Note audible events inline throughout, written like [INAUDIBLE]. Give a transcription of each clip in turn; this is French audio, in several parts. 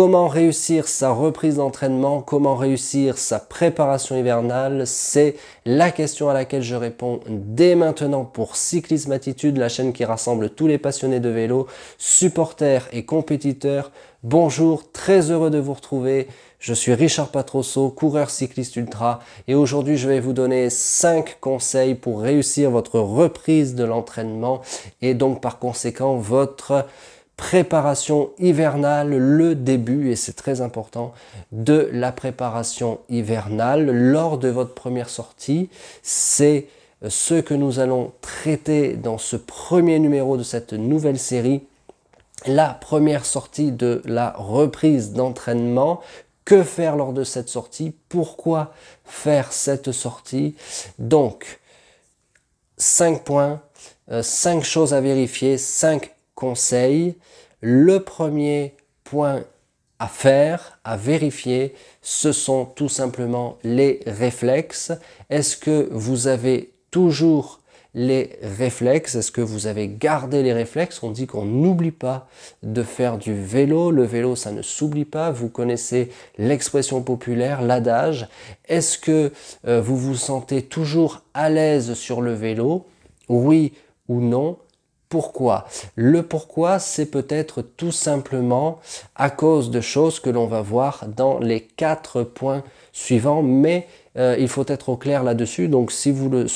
Comment réussir sa reprise d'entraînement, comment réussir sa préparation hivernale, c'est la question à laquelle je réponds dès maintenant pour Cyclisme Attitude, la chaîne qui rassemble tous les passionnés de vélo, supporters et compétiteurs. Bonjour, très heureux de vous retrouver. Je suis Richard Patrosso, coureur cycliste ultra, et aujourd'hui je vais vous donner 5 conseils pour réussir votre reprise de l'entraînement et donc par conséquent votre préparation hivernale, le début, et c'est très important, de la préparation hivernale lors de votre première sortie. C'est euh, ce que nous allons traiter dans ce premier numéro de cette nouvelle série, la première sortie de la reprise d'entraînement. Que faire lors de cette sortie Pourquoi faire cette sortie Donc, 5 points, 5 euh, choses à vérifier, 5 conseil, le premier point à faire, à vérifier, ce sont tout simplement les réflexes. Est-ce que vous avez toujours les réflexes Est-ce que vous avez gardé les réflexes On dit qu'on n'oublie pas de faire du vélo. Le vélo, ça ne s'oublie pas. Vous connaissez l'expression populaire, l'adage. Est-ce que euh, vous vous sentez toujours à l'aise sur le vélo Oui ou non pourquoi. Le pourquoi, c'est peut-être tout simplement à cause de choses que l'on va voir dans les quatre points suivants, mais euh, il faut être au clair là-dessus. Donc si vous le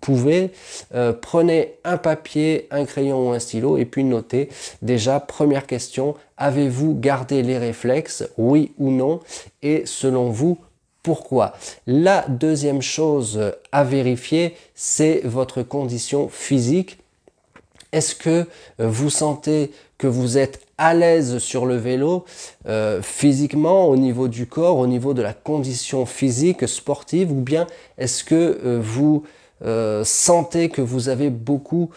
pouvez, euh, prenez un papier, un crayon ou un stylo et puis notez déjà, première question, avez-vous gardé les réflexes, oui ou non, et selon vous, pourquoi La deuxième chose à vérifier, c'est votre condition physique est-ce que euh, vous sentez que vous êtes à l'aise sur le vélo euh, physiquement au niveau du corps, au niveau de la condition physique, sportive, ou bien est-ce que euh, vous sentez que vous avez beaucoup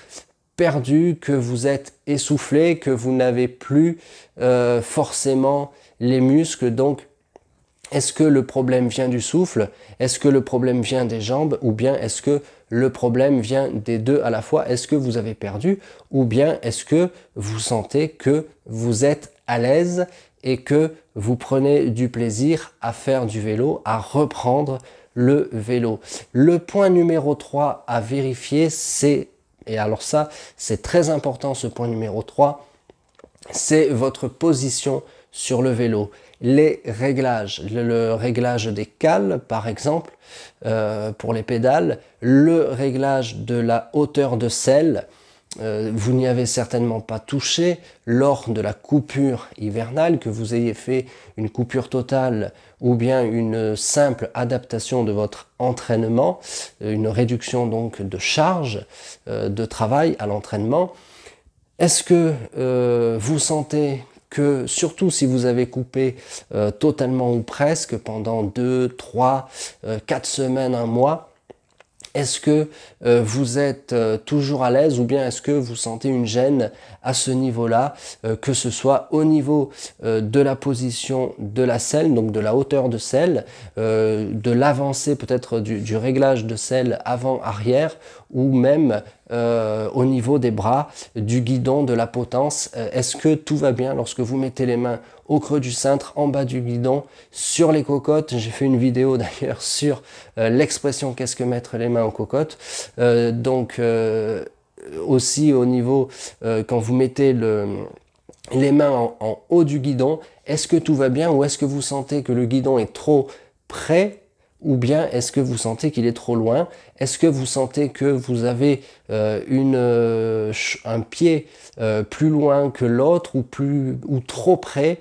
perdu, que vous êtes essoufflé, que vous n'avez plus forcément les muscles, donc est-ce que le problème vient du souffle Est-ce que le problème vient des jambes Ou bien est-ce que le problème vient des deux à la fois Est-ce que vous avez perdu Ou bien est-ce que vous sentez que vous êtes à l'aise et que vous prenez du plaisir à faire du vélo, à reprendre le vélo. Le point numéro 3 à vérifier, c'est, et alors ça, c'est très important ce point numéro 3, c'est votre position sur le vélo les réglages. Le, réglage des cales, par exemple, euh, pour les pédales, le réglage de la hauteur de selle, euh, vous n'y avez certainement pas touché lors de la coupure hivernale, que vous ayez fait une coupure totale ou bien une simple adaptation de votre entraînement, euh, une réduction donc de charge de travail à l'entraînement. Est-ce que vous sentez que surtout si vous avez coupé euh, totalement ou presque pendant 2, 3, 4 semaines, un mois, est-ce que euh, vous êtes euh, toujours à l'aise ou bien est-ce que vous sentez une gêne à ce niveau-là, que ce soit au niveau de la position de la selle, donc de la hauteur de selle, de l'avancée peut-être du, réglage de selle avant-arrière ou même euh, au niveau des bras, du guidon, de la potence. Euh, est-ce que tout va bien lorsque vous mettez les mains au creux du cintre, en bas du guidon, sur les cocottes J'ai fait une vidéo [LAUGHS] d'ailleurs sur euh, l'expression qu'est-ce que mettre les mains en cocottes. donc aussi au niveau quand vous mettez les mains en haut du guidon, est-ce que tout va bien ou est-ce que vous sentez que le guidon est trop près ou bien est-ce que vous sentez qu'il est trop loin Est-ce que vous sentez que vous avez euh, une, euh, un pied euh, plus loin que l'autre ou, plus, ou trop près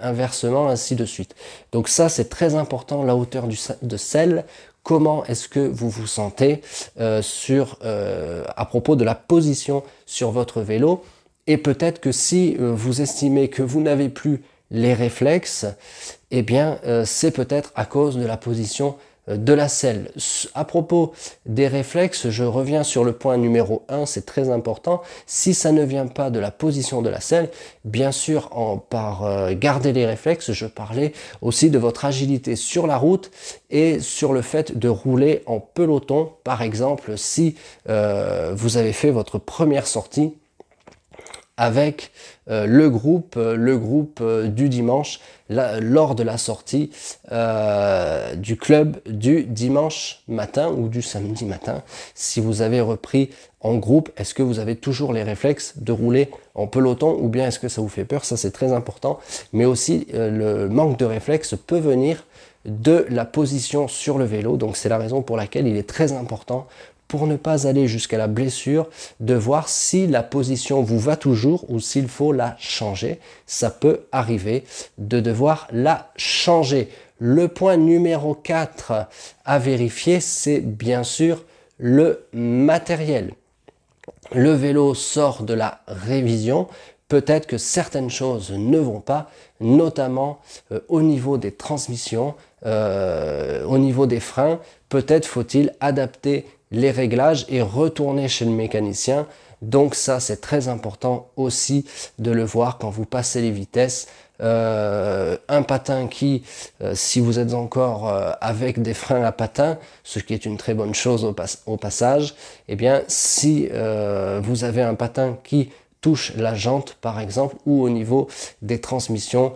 Inversement, ainsi de suite. Donc ça, c'est très important, la hauteur de sel, Comment est-ce que vous vous sentez sur, à propos de la position sur votre vélo Et peut-être que si vous estimez que vous n'avez plus les réflexes, eh bien, euh, c'est peut-être à cause de la position euh, de la selle. À propos des réflexes, je reviens sur le point numéro 1, c'est très important. Si ça ne vient pas de la position de la selle, bien sûr, en, par euh, garder les réflexes, je parlais aussi de votre agilité sur la route et sur le fait de rouler en peloton. Par exemple, si vous avez fait votre première sortie, avec euh, le groupe, euh, le groupe euh, du dimanche lors de la sortie du club du dimanche matin ou du samedi matin. Si vous avez repris en groupe, est-ce que vous avez toujours les réflexes de rouler en peloton ou bien est-ce que ça vous fait peur Ça c'est très important. Mais aussi le manque de réflexes peut venir de la position sur le vélo. Donc c'est la raison pour laquelle il est très important pour ne pas aller jusqu'à la blessure, de voir si la position vous va toujours ou s'il faut la changer. Ça peut arriver de devoir la changer. Le point numéro 4 à vérifier, c'est bien sûr le matériel. Le vélo sort de la révision, peut-être que certaines choses ne vont pas, notamment euh, au niveau des transmissions, euh, au niveau des freins. Peut-être faut-il adapter les réglages et retourner chez le mécanicien. Donc ça, c'est très important aussi de le voir quand vous passez les vitesses. Euh, un patin qui, euh, si vous êtes encore euh, avec des freins à patin, ce qui est une très bonne chose au, passage, eh bien, si vous avez un patin qui touche la jante, par exemple, ou au niveau des transmissions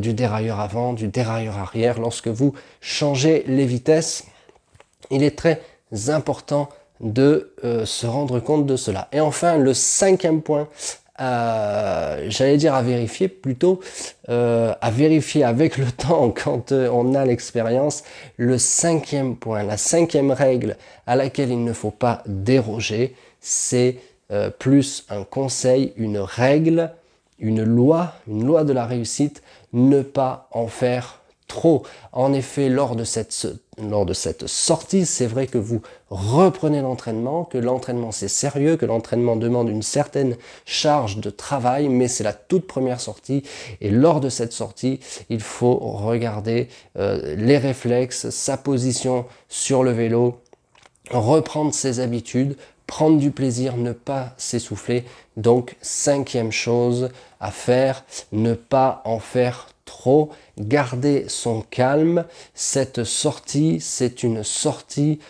du dérailleur avant, du dérailleur arrière, lorsque vous changez les vitesses, il est très important de euh, se rendre compte de cela. Et enfin, le cinquième point, euh, j'allais dire à vérifier, plutôt euh, à vérifier avec le [LAUGHS] temps quand on a l'expérience, le cinquième point, la cinquième règle à laquelle il ne faut pas déroger, c'est plus un conseil, une règle, une loi, une loi de la réussite, ne pas en faire trop. En effet, lors de cette, lors de cette sortie, c'est vrai que vous reprenez l'entraînement, que l'entraînement c'est sérieux, que l'entraînement demande une certaine charge de travail, mais c'est la toute première sortie. Et lors de cette sortie, il faut regarder euh, les réflexes, sa position sur le vélo, reprendre ses habitudes, prendre du plaisir, ne pas s'essouffler. Donc, cinquième chose à faire, ne pas en faire trop, garder son calme. Cette sortie, c'est une sortie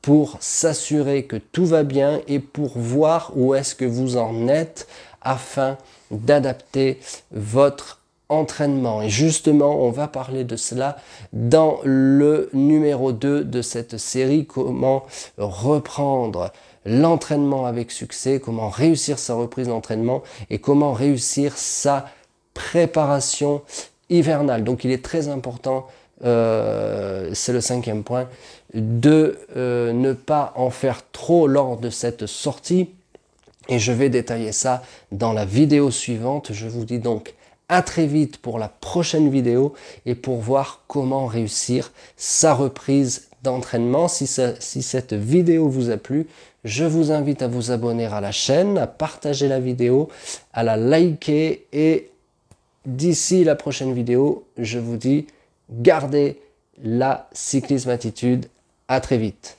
pour s'assurer que tout va bien et pour voir où est-ce que vous en êtes afin d'adapter votre entraînement. Et justement, on va parler de cela dans le numéro 2 de cette série, comment reprendre l'entraînement avec succès, comment réussir sa reprise d'entraînement et comment réussir sa préparation donc il est très important, euh, c'est le cinquième point, de euh, ne pas en faire trop lors de cette sortie. Et je vais détailler ça dans la vidéo suivante. Je vous dis donc à très vite pour la prochaine vidéo et pour voir comment réussir sa reprise d'entraînement. Si, si, cette vidéo vous a plu, je vous invite à vous abonner à la chaîne, à partager la vidéo, à la liker et D'ici la prochaine vidéo, je vous dis, gardez la cyclisme attitude. À très vite.